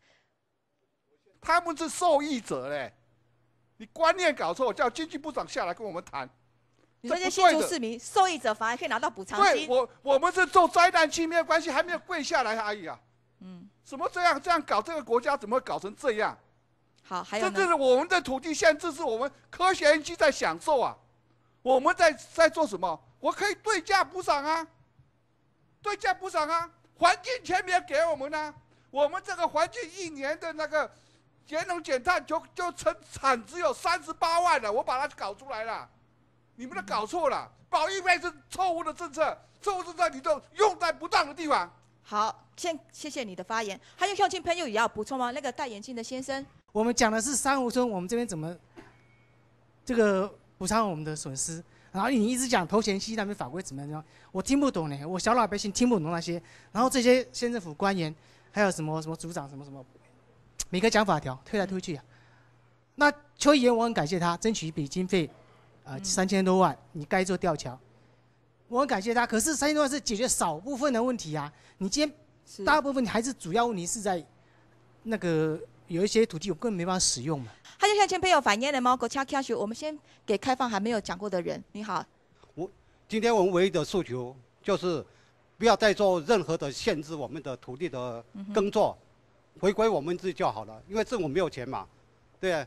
他们是受益者嘞，你观念搞错，叫经济部长下来跟我们谈。所以这些受市民受益者反而可以拿到补偿金。我我们是做灾难纪念，关系还没有跪下来而已啊。嗯。怎么这样这样搞？这个国家怎么搞成这样？好，还有这就是我们的土地限制，是我们科学家在享受啊。我们在在做什么？我可以对价补偿啊，对价补偿啊，环境全免给我们呢。我们这个环境一年的那个节能减碳就就成产只有三十八万了，我把它搞出来了。你们都搞错了，保育费是错误的政策，错误政策你都用在不当的地方。好，先谢谢你的发言。还有乡亲朋友也要补充吗？那个戴眼镜的先生，我们讲的是珊瑚村，我们这边怎么这个补偿我们的损失？然后你一直讲头前溪那边法规怎么样？我听不懂呢，我小老百姓听不懂那些。然后这些县政府官员，还有什么什么组长什么什么，每个讲法条推来推去。那邱议员我很感谢他，争取一笔经费。啊，三千多万，你该做吊桥，我很感谢他。可是三千多万是解决少部分的问题啊，你今天大部分你还是主要问题是在那个有一些土地，我根本没办法使用嘛。他就像前朋友反映的猫够恰恰许，我们先给开放还没有讲过的人，你好。我今天我们唯一的诉求就是不要再做任何的限制我们的土地的耕作，回归我们自己就好了，因为政府没有钱嘛，对。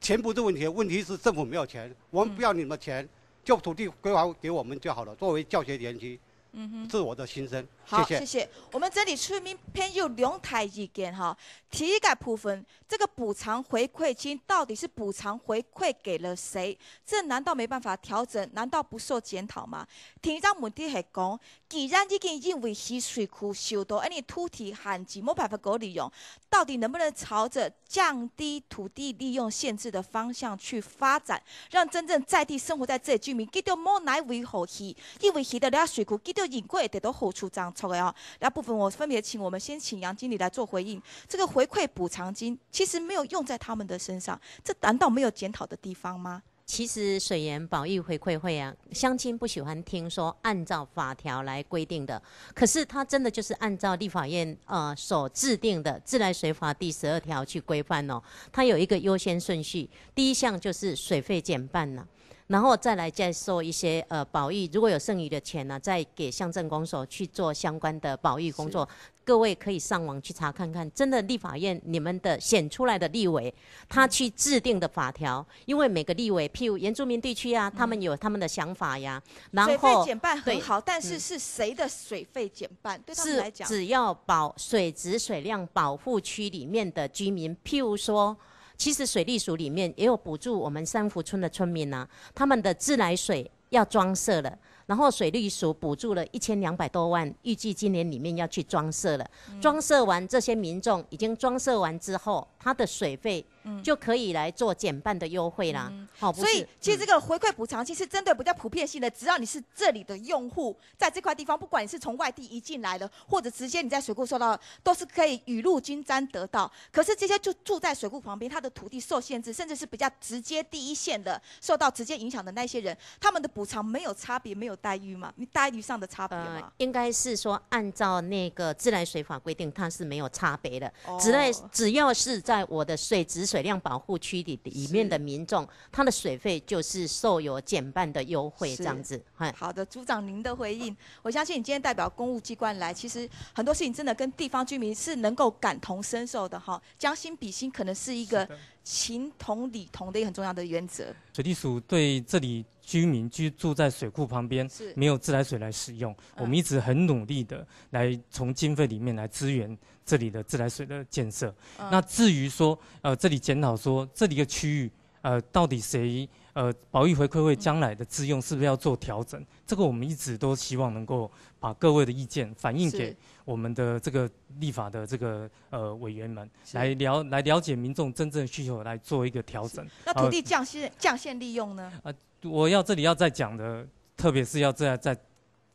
钱不是问题，问题是政府没有钱。我们不要你们钱，就土地归还给我们就好了，作为教学园区。嗯哼，是我的心声。好，谢谢。我们这里村民偏有两台意见哈。第一个部分，这个补偿回馈金到底是补偿回馈给了谁？这难道没办法调整？难道不受检讨吗？第二个问题系讲，既然已经因为是水库修多，安尼土地旱见，没办法够利用，到底能不能朝着降低土地利用限制的方向去发展？让真正在地生活在这里居民，记得莫来为何事？因为系到了水库，记得引过得到好处长。超过啊，那部分我分别请我们先请杨经理来做回应。这个回馈补偿金其实没有用在他们的身上，这难道没有检讨的地方吗？其实水源保育回馈会啊，乡亲不喜欢听说按照法条来规定的，可是他真的就是按照立法院呃所制定的自来水法第十二条去规范哦。它有一个优先顺序，第一项就是水费减半呢。然后再来再收一些呃保育，如果有剩余的钱呢，再给乡镇公所去做相关的保育工作。各位可以上网去查看看，真的立法院你们的选出来的立委，他去制定的法条，因为每个立委，譬如原住民地区啊，他们有他们的想法呀。水费减半很好，但是是谁的水费减半？他讲，只要保水质水量保护区里面的居民，譬如说。其实水利署里面也有补助我们三福村的村民呢，他们的自来水要装设了，然后水利署补助了一千两百多万，预计今年里面要去装设了。装设完这些民众已经装设完之后。他的水费就可以来做减半的优惠啦。好，所以其实这个回馈补偿其实针对比较普遍性的，只要你是这里的用户，在这块地方，不管你是从外地移进来的，或者直接你在水库受到，都是可以雨露均沾得到。可是这些就住在水库旁边，他的土地受限制，甚至是比较直接第一线的受到直接影响的那些人，他们的补偿没有差别，没有待遇嘛？你待遇上的差别嘛？应该是说按照那个自来水法规定，它是没有差别的。只在只要是在在我的水止水量保护区里里面的民众，他的水费就是受有减半的优惠，这样子。好的，组长，您的回应，我相信你今天代表公务机关来，其实很多事情真的跟地方居民是能够感同身受的哈，将心比心可能是一个。情同理同的一个很重要的原则。水地鼠对这里居民居住在水库旁边，是没有自来水来使用，我们一直很努力的来从经费里面来支援这里的自来水的建设。那至于说，呃，这里检讨说这一个区域，呃，到底谁，呃，保育回馈会将来的自用是不是要做调整？这个我们一直都希望能够把各位的意见反映给。我们的这个立法的这个呃委员们来了来了解民众真正需求来做一个调整。那土地降息、降线利用呢？呃，我要这里要再讲的，特别是要再再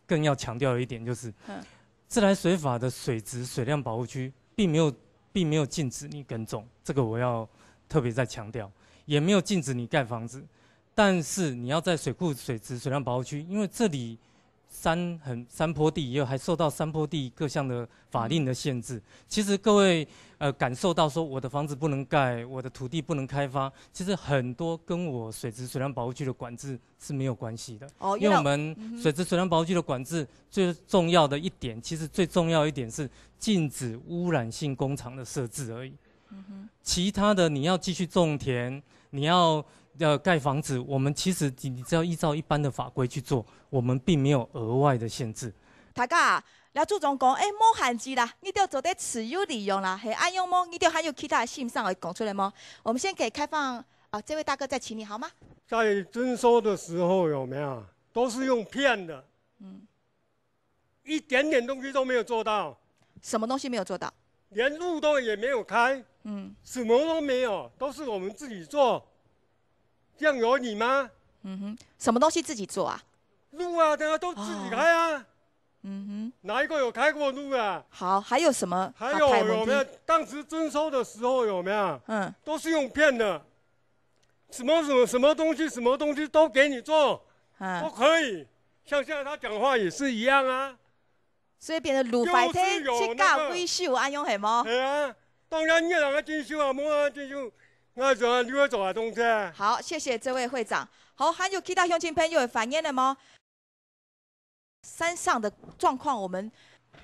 更要强调一点，就是自来水法的水质水量保护区，并没有并没有禁止你耕种，这个我要特别再强调，也没有禁止你盖房子，但是你要在水库水质水量保护区，因为这里。山很山坡地，又还受到山坡地各项的法令的限制。其实各位，呃，感受到说我的房子不能盖，我的土地不能开发，其实很多跟我水质水量保护区的管制是没有关系的。哦，因为我们水质水量保护区的管制，最重要的一点，其实最重要一点是禁止污染性工厂的设置而已。嗯哼，其他的你要继续种田，你要。要盖房子，我们其实你只要依照一般的法规去做，我们并没有额外的限制。大家，廖处长讲，哎，莫限制啦，你得做得自由利用啦，系安用莫？你得还有其他的信上来讲出来么？我们先给开放，啊，这位大哥再请你好吗？在征收的时候有没有？都是用骗的，嗯，一点点东西都没有做到。什么东西没有做到？连路都也没有开，嗯，什么都没有，都是我们自己做。酱油你吗？嗯哼，什么东西自己做啊？路啊，大家都自己开啊。嗯哼，哪一个有开过路啊？好，还有什么？还有有没有当时征收的时候有没有？嗯，都是用骗的，什么什什么东西，什么东西都给你做，嗯，都可以。像现在他讲话也是一样啊，所以变的路白天去搞鬼秀，安用系冇？系啊，当然你两个进修啊，冇啊进修。我做六座啊，东志。好，谢谢这位会长。好，还有其他乡亲朋友反映了吗？山上的状况我们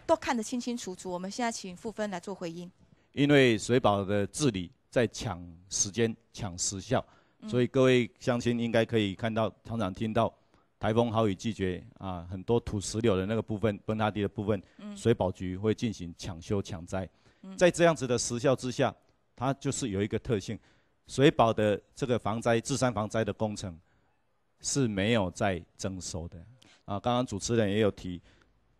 都看得清清楚楚。我们现在请傅芬来做回应。因为水保的治理在抢时间、抢时效，所以各位乡亲应该可以看到、常常听到台风好雨季节啊，很多土石流的那个部分、崩塌地的部分，水保局会进行抢修、抢灾。在这样子的时效之下，它就是有一个特性。水保的这个防灾、治山防灾的工程是没有在征收的。啊，刚刚主持人也有提，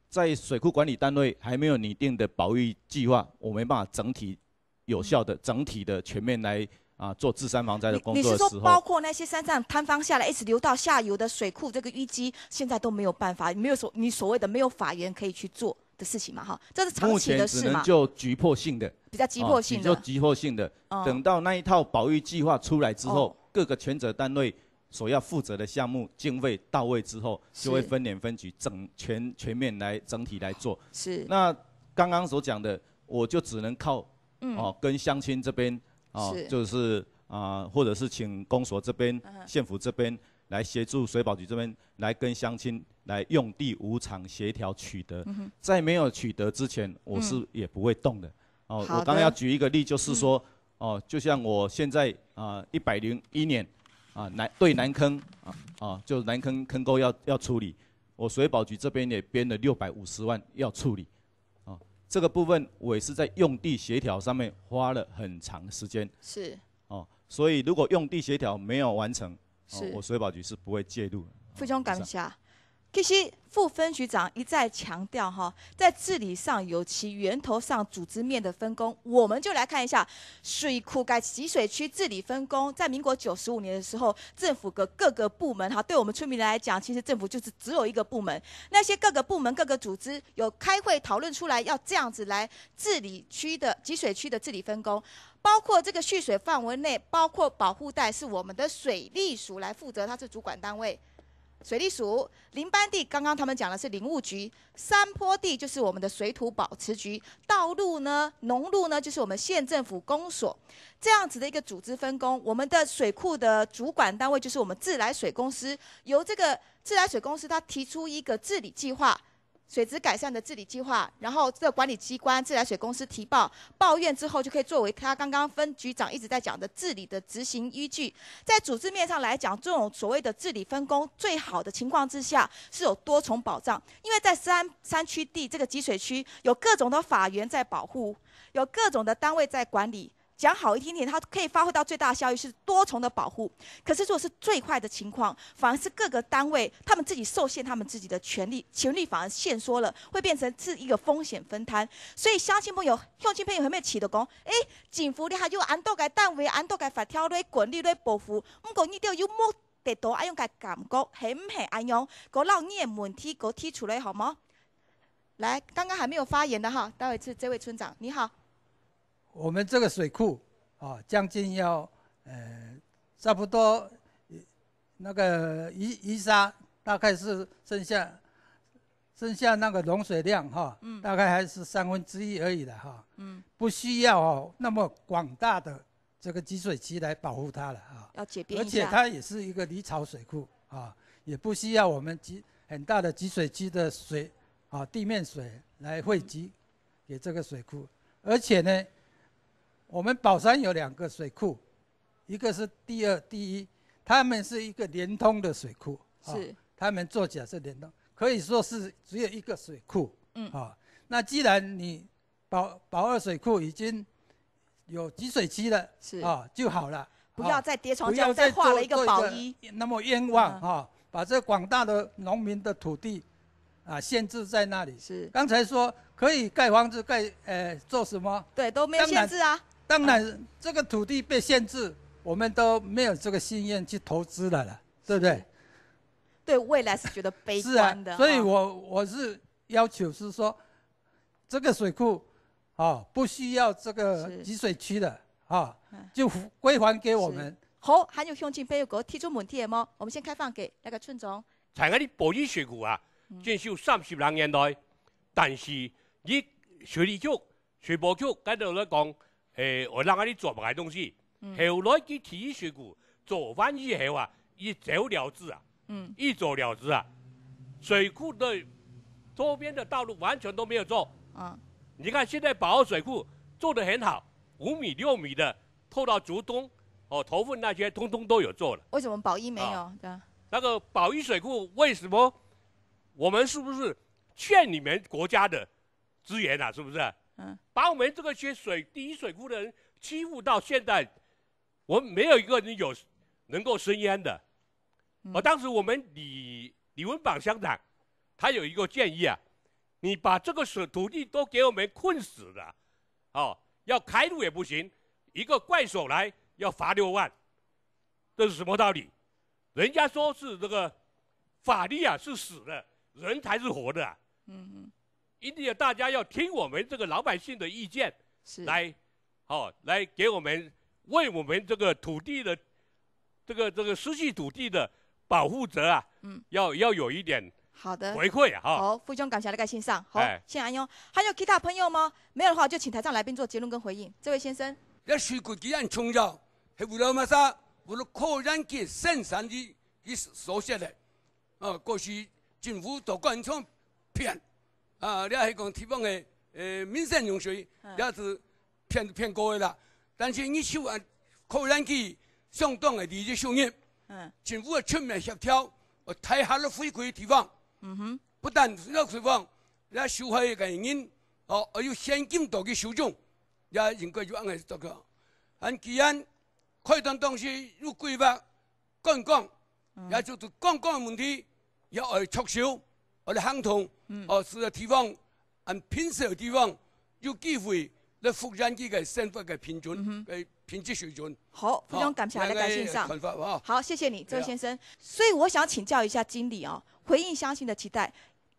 在水库管理单位还没有拟定的保育计划，我没办法整体有效的、整体的、全面来啊做治山防灾的工作。你是说，包括那些山上塌方下来一直流到下游的水库这个淤积，现在都没有办法，没有所你所谓的没有法源可以去做？的事情嘛，哈，这是长期的事嘛。目前只能就局迫性的，比较急迫性的，就急迫性的。等到那一套保育计划出来之后，各个权责单位所要负责的项目经费到位之后，就会分年分局整全全面来整体来做。是。那刚刚所讲的，我就只能靠哦，跟乡亲这边哦，就是啊，或者是请公所这边、县府这边。来协助水保局这边来跟乡亲来用地无偿协调取得，在没有取得之前，我是也不会动的。哦，我刚要举一个例，就是说，哦，就像我现在啊，一百零一年，啊，南对南坑啊，就南坑坑沟要要处理，我水保局这边也编了六百五十万要处理，啊，这个部分我也是在用地协调上面花了很长时间。是。哦，所以如果用地协调没有完成。是，我水保局是不会介入。傅兄，对不起啊，其实副分局长一再强调哈，在治理上有其源头上组织面的分工，我们就来看一下水库该集水区治理分工。在民国九十五年的时候，政府的各个部门哈，对我们村民来讲，其实政府就是只有一个部门，那些各个部门各个组织有开会讨论出来要这样子来治理区的集水区的治理分工。包括这个蓄水范围内，包括保护带是我们的水利署来负责，它是主管单位。水利署林班地刚刚他们讲的是林务局，山坡地就是我们的水土保持局，道路呢，农路呢就是我们县政府公所，这样子的一个组织分工。我们的水库的主管单位就是我们自来水公司，由这个自来水公司它提出一个治理计划。水质改善的治理计划，然后这管理机关自来水公司提报抱怨之后，就可以作为他刚刚分局长一直在讲的治理的执行依据。在组织面上来讲，这种所谓的治理分工，最好的情况之下是有多重保障，因为在山山区地这个集水区，有各种的法源在保护，有各种的单位在管理。讲好一点点，它可以发挥到最大的效益，是多重的保护。可是，如果是最坏的情况，反而是各个单位他们自己受限，他们自己的权利，权利反而限缩了，会变成是一个风险分摊。所以，相亲朋友、乡亲朋友有没有起的功？哎，警服你还有按多该单位按多该发条例、管理条例保护。不过，你都要有目的度，按样个感觉，系唔系按样？嗰老你个问题，嗰提出来好吗？来，刚刚还没有发言的哈，待会是这位村长，你好。我们这个水库啊，将近要呃，差不多那个余余沙大概是剩下剩下那个容水量哈，大概还是三分之一而已的哈，不需要哦、那么广大的这个集水区来保护它了啊。要解而且它也是一个泥沼水库啊，也不需要我们集很大的集水区的水啊地面水来汇集给这个水库，而且呢。我们宝山有两个水库，一个是第二、第一，他们是一个连通的水库，是，他们做起来是连通，可以说是只有一个水库，嗯，好，那既然你宝宝二水库已经有集水期了，是，啊，就好了，不要再叠床不要再画了一个宝一，那么冤枉啊，把这广大的农民的土地啊限制在那里，是，刚才说可以盖房子盖，呃，做什么？对，都没有限制啊。当然，这个土地被限制，我们都没有这个心愿去投资了了，对不对？对未来是觉得悲观的。所以我我是要求是说，这个水库，哦，不需要这个集水区的，哦，就归还给我们。好，还有乡亲朋友，提出问题吗？我们先开放给那个村长。在那里保云水库啊，建修三十零年代，但是你水利局、水保局在度里讲。诶，我让你里做不开东西，后来去提水股做完以后啊，一走了之啊，一走了之啊。水库的周边的道路完全都没有做嗯、你看现在保二水库做的很好，五米六米的透到竹东，哦，头份那些通通都有做了。为什么保一没有的？那个保一水库为什么？我们是不是欠你们国家的资源啊？是不是？嗯，把我们这个些水第一水库的人欺负到现在，我们没有一个人有能够生烟的。而当时我们李李文榜乡长，他有一个建议啊，你把这个水土地都给我们困死了，哦，要开路也不行，一个怪手来要罚六万，这是什么道理？人家说是这个法律啊是死的，人才是活的。嗯嗯。一定要大家要听我们这个老百姓的意见，是来，好来给我们为我们这个土地的，这个这个失去土地的保护者啊，嗯，要要有一点好的回馈哈。好，傅兄，感谢个来欣好，谢谢安用，还有其他朋友吗？没有的话，就请台上来宾做结论跟回应。这位先生，要许果既然重要，系为了咩事？为了可燃给生产之之所写的，啊，过去政府都工厂骗。啊！你还讲地方的，呃，民生用水也是偏偏高了。但是你手按靠人去相当的，第一收入，嗯，政府也出面协调，我睇下了违规地方，嗯哼，不但那个地方也受害的人，哦，还有现金多的收账，也应该就安个做个。俺既然开端当时有规划，刚讲，也就是讲刚问题要来促销。我哋行同哦，四個地方，嗯，偏少地方有机会来复原佢嘅生活嘅標準嘅品质水准。好，非常感谢你嘅線上。好，谢谢你，周先生。所以我想请教一下经理啊，回应相信的期待。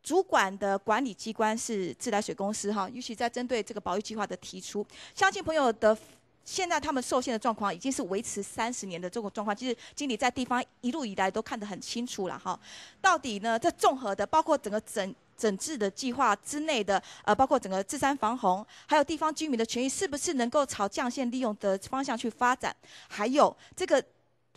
主管的管理机关是自来水公司哈，尤其在针对这个保育计划的提出，相信朋友的。现在他们受限的状况已经是维持三十年的这种状况，其实经理在地方一路以来都看得很清楚了哈。到底呢？这综合的，包括整个整整治的计划之内的，呃，包括整个治山防洪，还有地方居民的权益，是不是能够朝降线利用的方向去发展？还有这个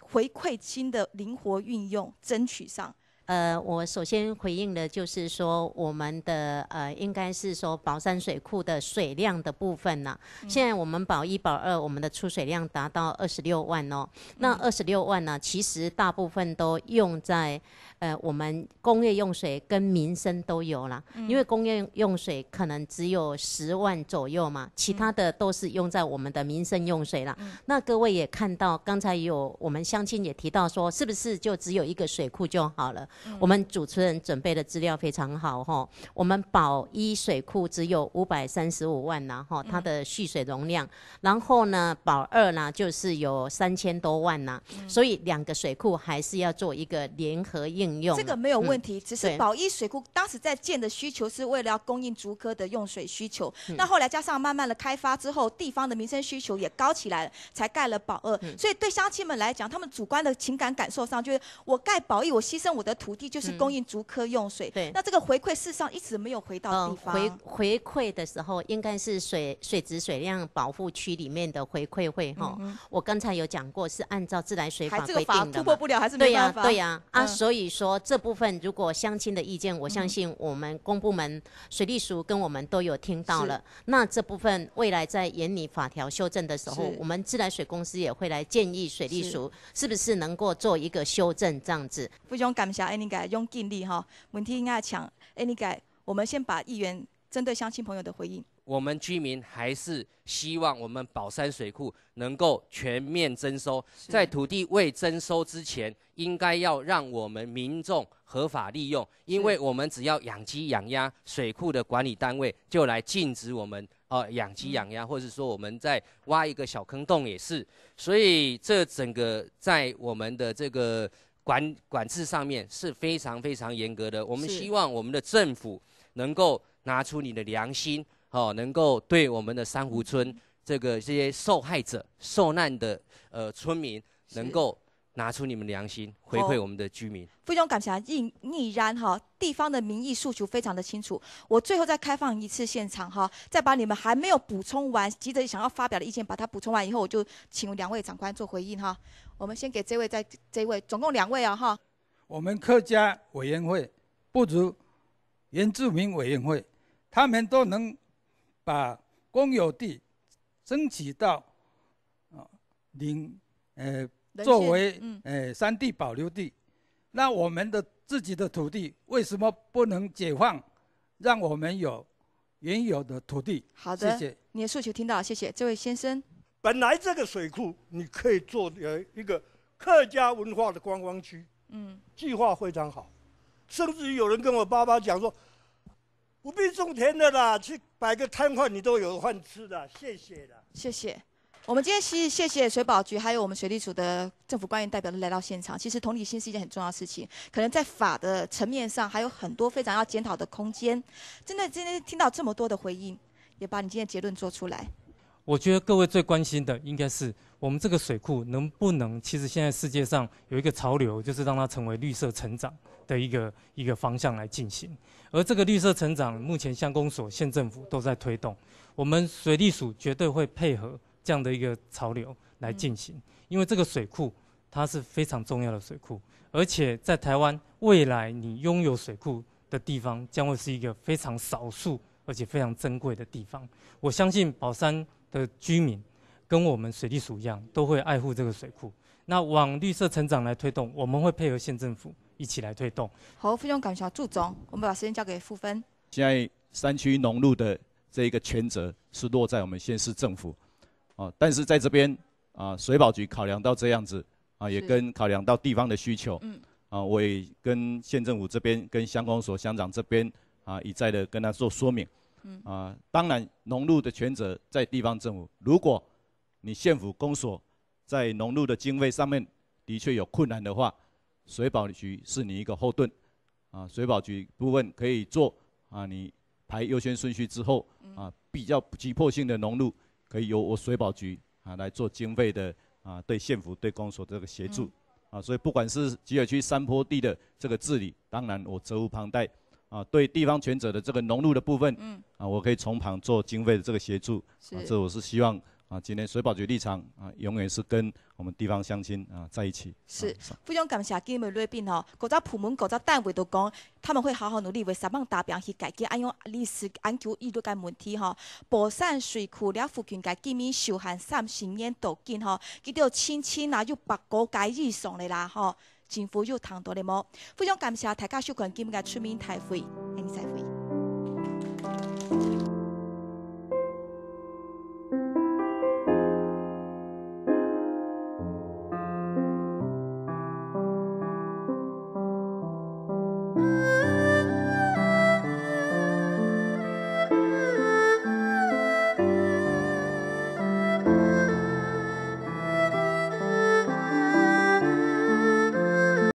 回馈金的灵活运用，争取上。呃，我首先回应的就是说，我们的呃，应该是说宝山水库的水量的部分呢。现在我们保一保二，我们的出水量达到二十六万哦。那二十六万呢，其实大部分都用在。呃，我们工业用水跟民生都有了，因为工业用水可能只有十万左右嘛，其他的都是用在我们的民生用水了。那各位也看到，刚才有我们乡亲也提到说，是不是就只有一个水库就好了？我们主持人准备的资料非常好哈。我们保一水库只有五百三十五万呢，哈，它的蓄水容量。然后呢，保二呢就是有三千多万呢，所以两个水库还是要做一个联合应。这个没有问题，只是宝一水库当时在建的需求是为了要供应竹科的用水需求。那后来加上慢慢的开发之后，地方的民生需求也高起来了，才盖了宝二。所以对乡亲们来讲，他们主观的情感感受上，就是我盖宝一，我牺牲我的土地，就是供应竹科用水。对，那这个回馈事实上一直没有回到地方。回回馈的时候，应该是水水质水量保护区里面的回馈会哈。我刚才有讲过，是按照自来水法规定的，突破不了还是没对呀对呀啊，所以说。说这部分如果相亲的意见，我相信我们公部门水利署跟我们都有听到了。那这部分未来在原拟法条修正的时候，我们自来水公司也会来建议水利署是不是能够做一个修正这样子。非常感谢，哎你改用尽力哈。问题应该强，哎你改，我们先把议员针对相亲朋友的回应。我们居民还是希望我们宝山水库能够全面征收，在土地未征收之前，应该要让我们民众合法利用，因为我们只要养鸡养鸭，水库的管理单位就来禁止我们呃养鸡养鸭，或者说我们在挖一个小坑洞也是。所以，这整个在我们的这个管管制上面是非常非常严格的。我们希望我们的政府能够拿出你的良心。好，能够对我们的珊瑚村这个这些受害者、受难的呃村民，能够拿出你们良心，回馈我们的居民。非常感谢逆逆然哈，地方的民意诉求非常的清楚。我最后再开放一次现场哈，再把你们还没有补充完、急着想要发表的意见，把它补充完以后，我就请两位长官做回应哈。我们先给这位，在这位，总共两位啊哈。我们客家委员会不足原住民委员会，他们都能。把公有地争取到啊，零呃作为呃三地保留地，那我们的自己的土地为什么不能解放，让我们有原有的土地？好的，谢谢你的诉求听到，谢谢这位先生。本来这个水库你可以做呃一个客家文化的观光区，嗯，计划非常好，甚至于有人跟我爸爸讲说。不必种田的啦，去摆个摊贩，你都有饭吃的，谢谢啦，谢谢。我们今天是谢谢水保局，还有我们水利署的政府官员代表都来到现场。其实同理心是一件很重要的事情，可能在法的层面上还有很多非常要检讨的空间。真的，今天听到这么多的回应，也把你今天结论做出来。我觉得各位最关心的应该是我们这个水库能不能？其实现在世界上有一个潮流，就是让它成为绿色成长的一个一个方向来进行。而这个绿色成长，目前乡公所、县政府都在推动，我们水利署绝对会配合这样的一个潮流来进行。因为这个水库它是非常重要的水库，而且在台湾未来你拥有水库的地方将会是一个非常少数而且非常珍贵的地方。我相信宝山。的居民跟我们水利署一样，都会爱护这个水库。那往绿色成长来推动，我们会配合县政府一起来推动。好，非常感谢祝总，我们把时间交给傅分。现在山区农路的这一个全责是落在我们县市政府，啊，但是在这边啊，水保局考量到这样子啊，也跟考量到地方的需求，嗯，啊，我也跟县政府这边、跟乡公所乡长这边啊，一再的跟他做说明。啊，当然，农路的权责在地方政府。如果你县府公所在农路的经费上面的确有困难的话，水保局是你一个后盾。啊，水保局部分可以做啊，你排优先顺序之后，啊，比较急迫性的农路，可以由我水保局啊来做经费的啊，对县府对公所这个协助。啊，所以不管是吉野区山坡地的这个治理，当然我责无旁贷。啊，对地方权责的这个融入的部分，嗯，啊，我可以从旁做经费的这个协助，是，这我是希望啊，今天水保局立场啊，永远是跟我们地方乡亲啊在一起。是，非常感谢金门来宾哦，各家部门、各家单位都讲，他们会好好努力为三邡达标去解决，安用历史安求遗留的问题哈。宝山水库了附近嘅居民受旱三十年多见哈，佢要亲亲啊，就把果解决上来啦哈。政府要谈到嚟么？非常感谢大家收看今日出面大會，誒，再會。